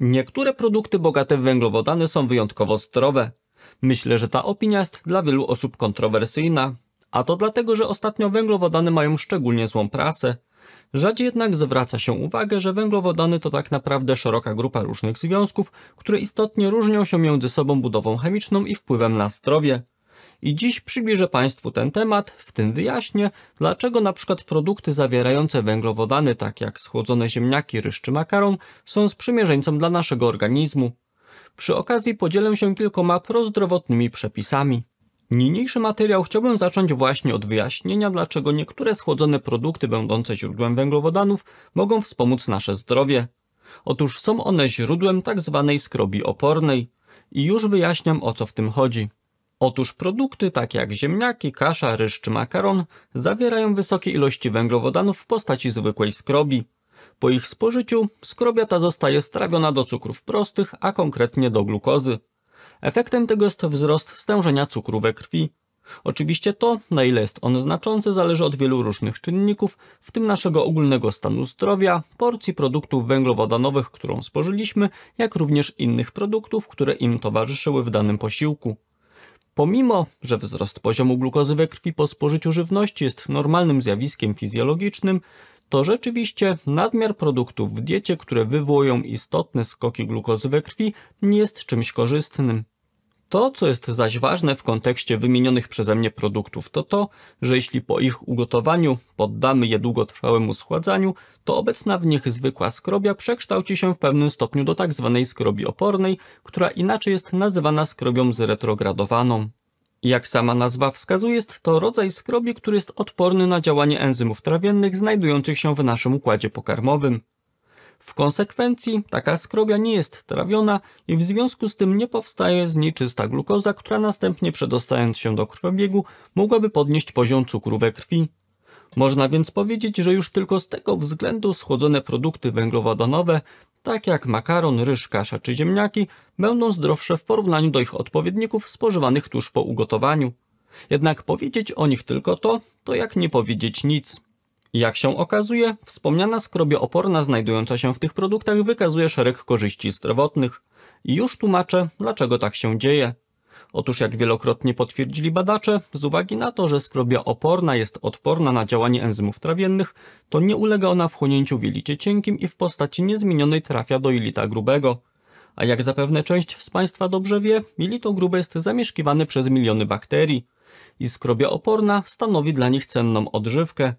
Niektóre produkty bogate w węglowodany są wyjątkowo zdrowe. Myślę, że ta opinia jest dla wielu osób kontrowersyjna. A to dlatego, że ostatnio węglowodany mają szczególnie złą prasę. Rzadziej jednak zwraca się uwagę, że węglowodany to tak naprawdę szeroka grupa różnych związków, które istotnie różnią się między sobą budową chemiczną i wpływem na zdrowie i dziś przybliżę Państwu ten temat, w tym wyjaśnię, dlaczego na przykład produkty zawierające węglowodany, tak jak schłodzone ziemniaki, ryż czy makaron, są sprzymierzeńcą dla naszego organizmu. Przy okazji podzielę się kilkoma prozdrowotnymi przepisami. Niniejszy materiał chciałbym zacząć właśnie od wyjaśnienia, dlaczego niektóre schłodzone produkty będące źródłem węglowodanów mogą wspomóc nasze zdrowie. Otóż są one źródłem tzw. Tak skrobi opornej. I już wyjaśniam o co w tym chodzi. Otóż produkty takie jak ziemniaki, kasza, ryż czy makaron zawierają wysokie ilości węglowodanów w postaci zwykłej skrobi. Po ich spożyciu skrobia ta zostaje strawiona do cukrów prostych, a konkretnie do glukozy. Efektem tego jest wzrost stężenia cukru we krwi. Oczywiście to, na ile jest on znaczący, zależy od wielu różnych czynników, w tym naszego ogólnego stanu zdrowia, porcji produktów węglowodanowych, którą spożyliśmy, jak również innych produktów, które im towarzyszyły w danym posiłku. Pomimo, że wzrost poziomu glukozy we krwi po spożyciu żywności jest normalnym zjawiskiem fizjologicznym, to rzeczywiście nadmiar produktów w diecie, które wywołują istotne skoki glukozy we krwi, nie jest czymś korzystnym. To, co jest zaś ważne w kontekście wymienionych przeze mnie produktów, to to, że jeśli po ich ugotowaniu poddamy je długotrwałemu schładzaniu, to obecna w nich zwykła skrobia przekształci się w pewnym stopniu do tzw. Tak skrobi opornej, która inaczej jest nazywana skrobią zretrogradowaną. Jak sama nazwa wskazuje, jest to rodzaj skrobi, który jest odporny na działanie enzymów trawiennych znajdujących się w naszym układzie pokarmowym. W konsekwencji taka skrobia nie jest trawiona i w związku z tym nie powstaje z niej czysta glukoza, która następnie przedostając się do krwobiegu mogłaby podnieść poziom cukru we krwi. Można więc powiedzieć, że już tylko z tego względu schłodzone produkty węglowodanowe, tak jak makaron, ryż, kasza czy ziemniaki, będą zdrowsze w porównaniu do ich odpowiedników spożywanych tuż po ugotowaniu. Jednak powiedzieć o nich tylko to, to jak nie powiedzieć nic. Jak się okazuje, wspomniana skrobia oporna znajdująca się w tych produktach wykazuje szereg korzyści zdrowotnych. I już tłumaczę, dlaczego tak się dzieje. Otóż jak wielokrotnie potwierdzili badacze, z uwagi na to, że skrobia oporna jest odporna na działanie enzymów trawiennych, to nie ulega ona wchłonięciu w jelicie cienkim i w postaci niezmienionej trafia do jelita grubego. A jak zapewne część z Państwa dobrze wie, jelito grube jest zamieszkiwane przez miliony bakterii. I skrobia oporna stanowi dla nich cenną odżywkę.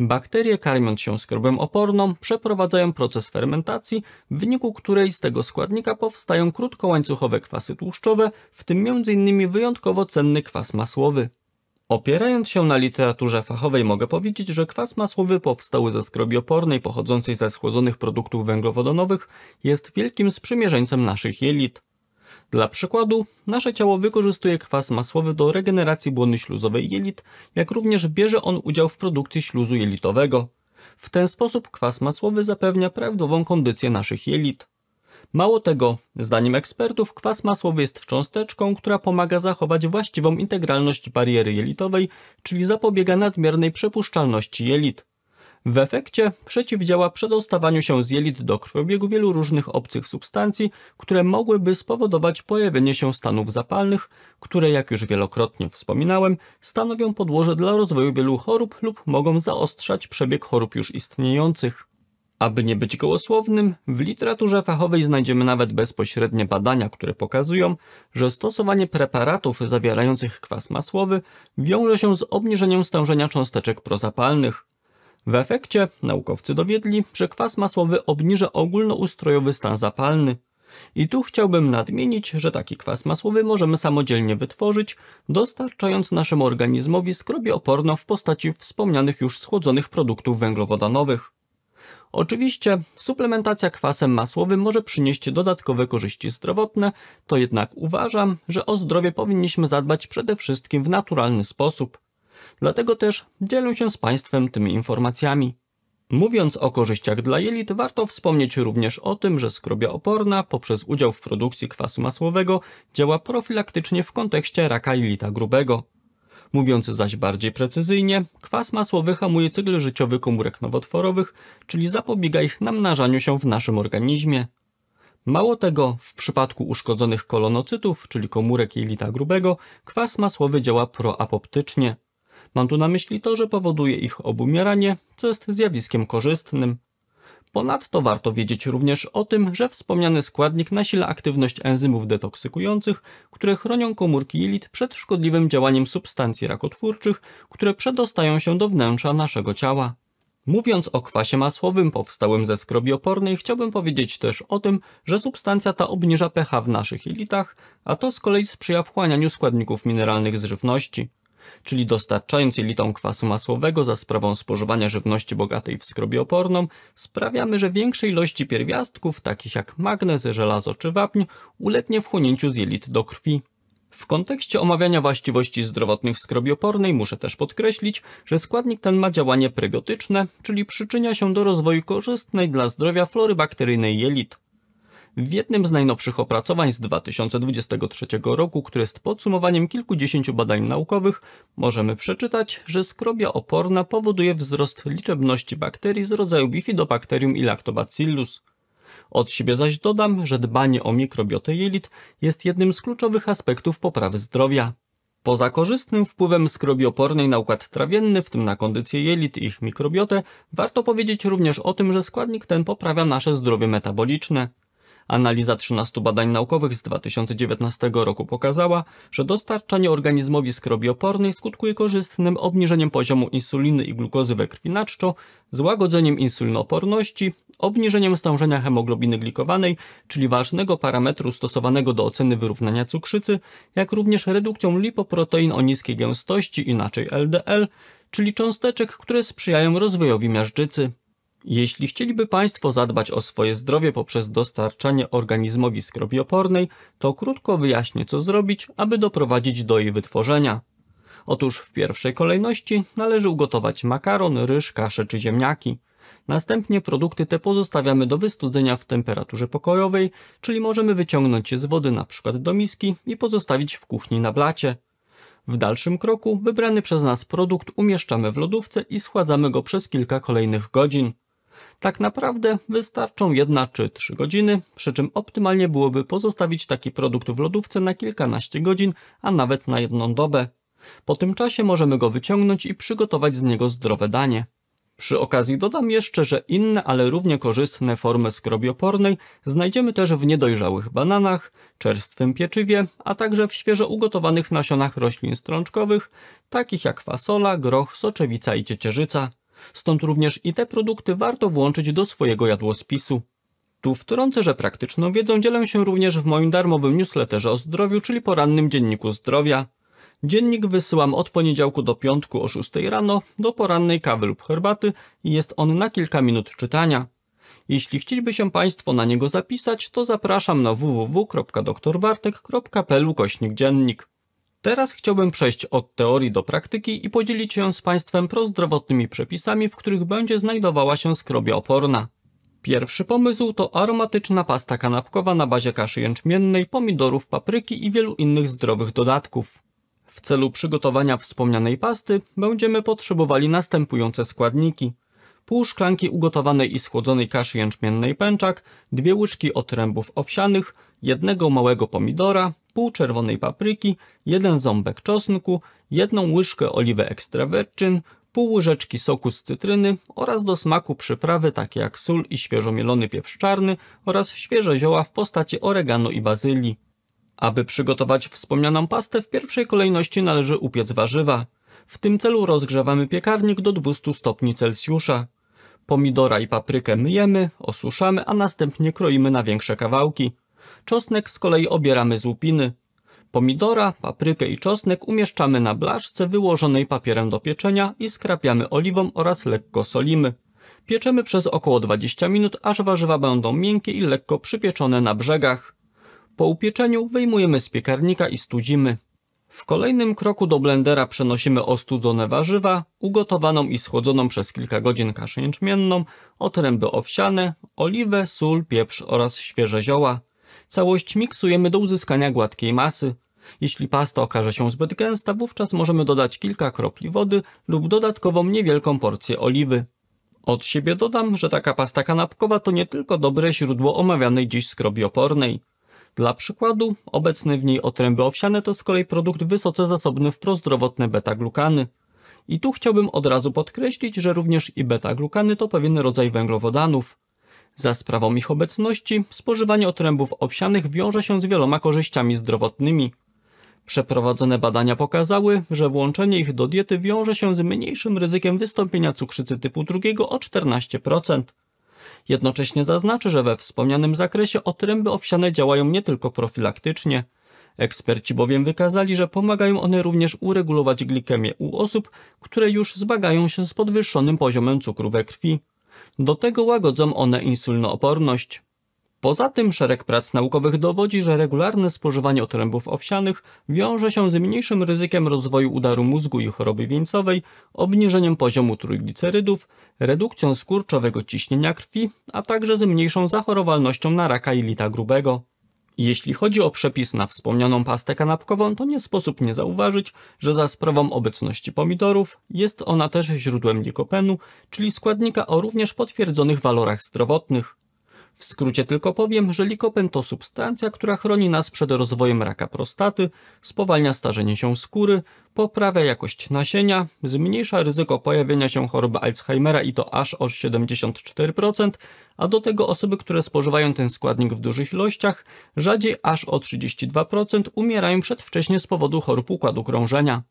Bakterie, karmiąc się skrobem oporną, przeprowadzają proces fermentacji, w wyniku której z tego składnika powstają krótkołańcuchowe kwasy tłuszczowe, w tym m.in. wyjątkowo cenny kwas masłowy. Opierając się na literaturze fachowej mogę powiedzieć, że kwas masłowy powstały ze skrobi opornej pochodzącej ze schłodzonych produktów węglowodanowych jest wielkim sprzymierzeńcem naszych jelit. Dla przykładu, nasze ciało wykorzystuje kwas masłowy do regeneracji błony śluzowej jelit, jak również bierze on udział w produkcji śluzu jelitowego. W ten sposób kwas masłowy zapewnia prawidłową kondycję naszych jelit. Mało tego, zdaniem ekspertów, kwas masłowy jest cząsteczką, która pomaga zachować właściwą integralność bariery jelitowej, czyli zapobiega nadmiernej przepuszczalności jelit. W efekcie przeciwdziała przedostawaniu się z jelit do krwiobiegu wielu różnych obcych substancji, które mogłyby spowodować pojawienie się stanów zapalnych, które jak już wielokrotnie wspominałem, stanowią podłoże dla rozwoju wielu chorób lub mogą zaostrzać przebieg chorób już istniejących. Aby nie być gołosłownym, w literaturze fachowej znajdziemy nawet bezpośrednie badania, które pokazują, że stosowanie preparatów zawierających kwas masłowy wiąże się z obniżeniem stężenia cząsteczek prozapalnych. W efekcie naukowcy dowiedli, że kwas masłowy obniża ogólnoustrojowy stan zapalny. I tu chciałbym nadmienić, że taki kwas masłowy możemy samodzielnie wytworzyć, dostarczając naszemu organizmowi skrobie oporno w postaci wspomnianych już schłodzonych produktów węglowodanowych. Oczywiście suplementacja kwasem masłowym może przynieść dodatkowe korzyści zdrowotne, to jednak uważam, że o zdrowie powinniśmy zadbać przede wszystkim w naturalny sposób. Dlatego też dzielę się z Państwem tymi informacjami. Mówiąc o korzyściach dla jelit, warto wspomnieć również o tym, że skrobia oporna poprzez udział w produkcji kwasu masłowego działa profilaktycznie w kontekście raka jelita grubego. Mówiąc zaś bardziej precyzyjnie, kwas masłowy hamuje cykl życiowy komórek nowotworowych, czyli zapobiega ich namnażaniu się w naszym organizmie. Mało tego, w przypadku uszkodzonych kolonocytów, czyli komórek jelita grubego, kwas masłowy działa proapoptycznie. Mam tu na myśli to, że powoduje ich obumieranie, co jest zjawiskiem korzystnym. Ponadto warto wiedzieć również o tym, że wspomniany składnik nasila aktywność enzymów detoksykujących, które chronią komórki jelit przed szkodliwym działaniem substancji rakotwórczych, które przedostają się do wnętrza naszego ciała. Mówiąc o kwasie masłowym powstałym ze skrobi opornej, chciałbym powiedzieć też o tym, że substancja ta obniża pH w naszych jelitach, a to z kolei sprzyja wchłanianiu składników mineralnych z żywności czyli dostarczając jelitom kwasu masłowego za sprawą spożywania żywności bogatej w skrobioporną, sprawiamy, że większej ilości pierwiastków, takich jak magnez, żelazo czy wapń, ulegnie wchłonięciu z jelit do krwi. W kontekście omawiania właściwości zdrowotnych skrobiopornej muszę też podkreślić, że składnik ten ma działanie prebiotyczne, czyli przyczynia się do rozwoju korzystnej dla zdrowia flory bakteryjnej jelit. W jednym z najnowszych opracowań z 2023 roku, które jest podsumowaniem kilkudziesięciu badań naukowych, możemy przeczytać, że skrobia oporna powoduje wzrost liczebności bakterii z rodzaju Bifidobacterium i Lactobacillus. Od siebie zaś dodam, że dbanie o mikrobiotę jelit jest jednym z kluczowych aspektów poprawy zdrowia. Poza korzystnym wpływem skrobi opornej na układ trawienny, w tym na kondycję jelit i ich mikrobiotę, warto powiedzieć również o tym, że składnik ten poprawia nasze zdrowie metaboliczne. Analiza 13 badań naukowych z 2019 roku pokazała, że dostarczanie organizmowi skrobi opornej skutkuje korzystnym obniżeniem poziomu insuliny i glukozy we krwi naczczo, złagodzeniem insulinooporności, obniżeniem stążenia hemoglobiny glikowanej, czyli ważnego parametru stosowanego do oceny wyrównania cukrzycy, jak również redukcją lipoprotein o niskiej gęstości, inaczej LDL, czyli cząsteczek, które sprzyjają rozwojowi miażdżycy. Jeśli chcieliby Państwo zadbać o swoje zdrowie poprzez dostarczanie organizmowi skrobi opornej, to krótko wyjaśnię, co zrobić, aby doprowadzić do jej wytworzenia. Otóż w pierwszej kolejności należy ugotować makaron, ryż, kaszę czy ziemniaki. Następnie produkty te pozostawiamy do wystudzenia w temperaturze pokojowej, czyli możemy wyciągnąć je z wody na przykład do miski i pozostawić w kuchni na blacie. W dalszym kroku wybrany przez nas produkt umieszczamy w lodówce i schładzamy go przez kilka kolejnych godzin. Tak naprawdę wystarczą jedna czy trzy godziny, przy czym optymalnie byłoby pozostawić taki produkt w lodówce na kilkanaście godzin, a nawet na jedną dobę. Po tym czasie możemy go wyciągnąć i przygotować z niego zdrowe danie. Przy okazji dodam jeszcze, że inne, ale równie korzystne formy skrobiopornej znajdziemy też w niedojrzałych bananach, czerstwym pieczywie, a także w świeżo ugotowanych nasionach roślin strączkowych, takich jak fasola, groch, soczewica i ciecierzyca. Stąd również i te produkty warto włączyć do swojego jadłospisu. Tu wtrącę, że praktyczną wiedzą dzielę się również w moim darmowym newsletterze o zdrowiu, czyli porannym dzienniku zdrowia. Dziennik wysyłam od poniedziałku do piątku o 6 rano do porannej kawy lub herbaty i jest on na kilka minut czytania. Jeśli chcieliby się Państwo na niego zapisać, to zapraszam na www.doktorbartek.pl kośnik dziennik. Teraz chciałbym przejść od teorii do praktyki i podzielić się z Państwem prozdrowotnymi przepisami, w których będzie znajdowała się skrobia oporna. Pierwszy pomysł to aromatyczna pasta kanapkowa na bazie kaszy jęczmiennej, pomidorów, papryki i wielu innych zdrowych dodatków. W celu przygotowania wspomnianej pasty będziemy potrzebowali następujące składniki. Pół szklanki ugotowanej i schłodzonej kaszy jęczmiennej pęczak, dwie łyżki otrębów owsianych, jednego małego pomidora, pół czerwonej papryki, jeden ząbek czosnku, jedną łyżkę oliwy ekstra virgin, pół łyżeczki soku z cytryny oraz do smaku przyprawy takie jak sól i świeżo mielony pieprz czarny oraz świeże zioła w postaci oregano i bazylii. Aby przygotować wspomnianą pastę w pierwszej kolejności należy upiec warzywa. W tym celu rozgrzewamy piekarnik do 200 stopni Celsjusza. Pomidora i paprykę myjemy, osuszamy, a następnie kroimy na większe kawałki. Czosnek z kolei obieramy z łupiny. Pomidora, paprykę i czosnek umieszczamy na blaszce wyłożonej papierem do pieczenia i skrapiamy oliwą oraz lekko solimy. Pieczemy przez około 20 minut, aż warzywa będą miękkie i lekko przypieczone na brzegach. Po upieczeniu wyjmujemy z piekarnika i studzimy. W kolejnym kroku do blendera przenosimy ostudzone warzywa, ugotowaną i schłodzoną przez kilka godzin kaszę jęczmienną, otręby owsiane, oliwę, sól, pieprz oraz świeże zioła. Całość miksujemy do uzyskania gładkiej masy. Jeśli pasta okaże się zbyt gęsta, wówczas możemy dodać kilka kropli wody lub dodatkowo niewielką porcję oliwy. Od siebie dodam, że taka pasta kanapkowa to nie tylko dobre źródło omawianej dziś skrobi opornej. Dla przykładu, obecny w niej otręby owsiane to z kolei produkt wysoce zasobny w prozdrowotne beta-glukany. I tu chciałbym od razu podkreślić, że również i beta-glukany to pewien rodzaj węglowodanów. Za sprawą ich obecności spożywanie otrębów owsianych wiąże się z wieloma korzyściami zdrowotnymi. Przeprowadzone badania pokazały, że włączenie ich do diety wiąże się z mniejszym ryzykiem wystąpienia cukrzycy typu drugiego o 14%. Jednocześnie zaznaczę, że we wspomnianym zakresie otręby owsiane działają nie tylko profilaktycznie. Eksperci bowiem wykazali, że pomagają one również uregulować glikemię u osób, które już zbagają się z podwyższonym poziomem cukru we krwi. Do tego łagodzą one insulinooporność. Poza tym szereg prac naukowych dowodzi, że regularne spożywanie otrębów owsianych wiąże się z mniejszym ryzykiem rozwoju udaru mózgu i choroby wieńcowej, obniżeniem poziomu trójglicerydów, redukcją skurczowego ciśnienia krwi, a także z mniejszą zachorowalnością na raka jelita grubego. Jeśli chodzi o przepis na wspomnianą pastę kanapkową, to nie sposób nie zauważyć, że za sprawą obecności pomidorów jest ona też źródłem likopenu, czyli składnika o również potwierdzonych walorach zdrowotnych. W skrócie tylko powiem, że likopen to substancja, która chroni nas przed rozwojem raka prostaty, spowalnia starzenie się skóry, poprawia jakość nasienia, zmniejsza ryzyko pojawienia się choroby Alzheimera i to aż o 74%, a do tego osoby, które spożywają ten składnik w dużych ilościach, rzadziej aż o 32% umierają przedwcześnie z powodu chorób układu krążenia.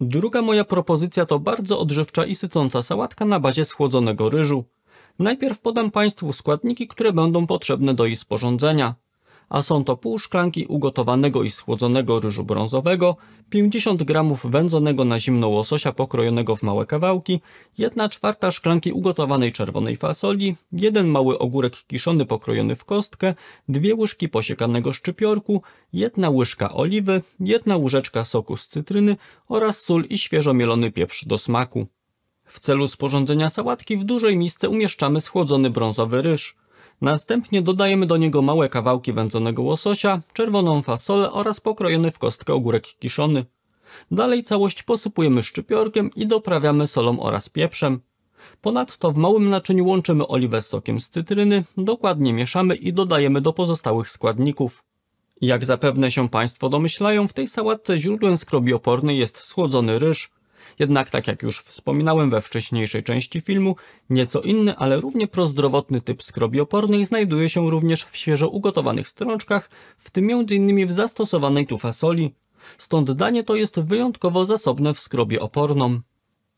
Druga moja propozycja to bardzo odżywcza i sycąca sałatka na bazie schłodzonego ryżu. Najpierw podam Państwu składniki, które będą potrzebne do jej sporządzenia. A są to pół szklanki ugotowanego i schłodzonego ryżu brązowego, 50 g wędzonego na zimno łososia pokrojonego w małe kawałki, 1 czwarta szklanki ugotowanej czerwonej fasoli, jeden mały ogórek kiszony pokrojony w kostkę, dwie łyżki posiekanego szczypiorku, jedna łyżka oliwy, jedna łyżeczka soku z cytryny oraz sól i świeżo mielony pieprz do smaku. W celu sporządzenia sałatki w dużej misce umieszczamy schłodzony brązowy ryż. Następnie dodajemy do niego małe kawałki wędzonego łososia, czerwoną fasolę oraz pokrojony w kostkę ogórek kiszony. Dalej całość posypujemy szczypiorkiem i doprawiamy solą oraz pieprzem. Ponadto w małym naczyniu łączymy oliwę z sokiem z cytryny, dokładnie mieszamy i dodajemy do pozostałych składników. Jak zapewne się Państwo domyślają, w tej sałatce źródłem skrobiopornej jest schłodzony ryż. Jednak, tak jak już wspominałem we wcześniejszej części filmu, nieco inny, ale równie prozdrowotny typ skrobi opornych znajduje się również w świeżo ugotowanych strączkach, w tym m.in. w zastosowanej tu fasoli. Stąd danie to jest wyjątkowo zasobne w skrobie oporną.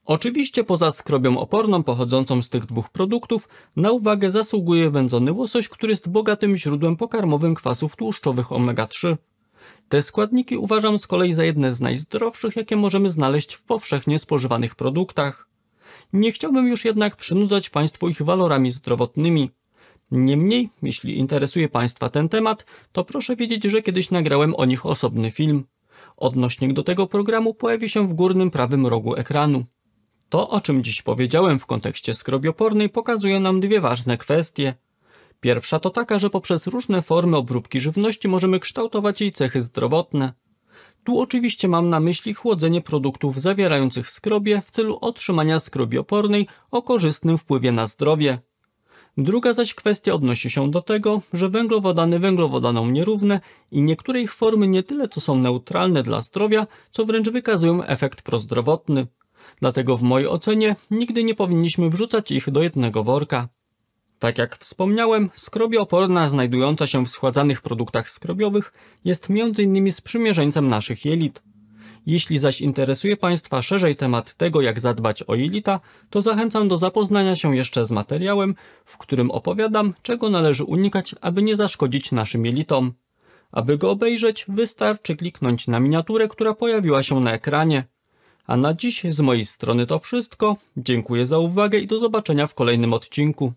Oczywiście poza skrobią oporną pochodzącą z tych dwóch produktów na uwagę zasługuje wędzony łosoś, który jest bogatym źródłem pokarmowym kwasów tłuszczowych omega-3. Te składniki uważam z kolei za jedne z najzdrowszych, jakie możemy znaleźć w powszechnie spożywanych produktach. Nie chciałbym już jednak przynudzać Państwu ich walorami zdrowotnymi. Niemniej, jeśli interesuje Państwa ten temat, to proszę wiedzieć, że kiedyś nagrałem o nich osobny film. Odnośnik do tego programu pojawi się w górnym prawym rogu ekranu. To, o czym dziś powiedziałem w kontekście skrobiopornej, pokazuje nam dwie ważne kwestie – Pierwsza to taka, że poprzez różne formy obróbki żywności możemy kształtować jej cechy zdrowotne. Tu oczywiście mam na myśli chłodzenie produktów zawierających skrobie w celu otrzymania skrobi opornej o korzystnym wpływie na zdrowie. Druga zaś kwestia odnosi się do tego, że węglowodany węglowodaną nierówne i niektóre ich formy nie tyle co są neutralne dla zdrowia, co wręcz wykazują efekt prozdrowotny. Dlatego w mojej ocenie nigdy nie powinniśmy wrzucać ich do jednego worka. Tak jak wspomniałem, skrobia oporna znajdująca się w schładzanych produktach skrobiowych jest m.in. sprzymierzeńcem naszych jelit. Jeśli zaś interesuje Państwa szerzej temat tego, jak zadbać o jelita, to zachęcam do zapoznania się jeszcze z materiałem, w którym opowiadam, czego należy unikać, aby nie zaszkodzić naszym jelitom. Aby go obejrzeć, wystarczy kliknąć na miniaturę, która pojawiła się na ekranie. A na dziś z mojej strony to wszystko. Dziękuję za uwagę i do zobaczenia w kolejnym odcinku.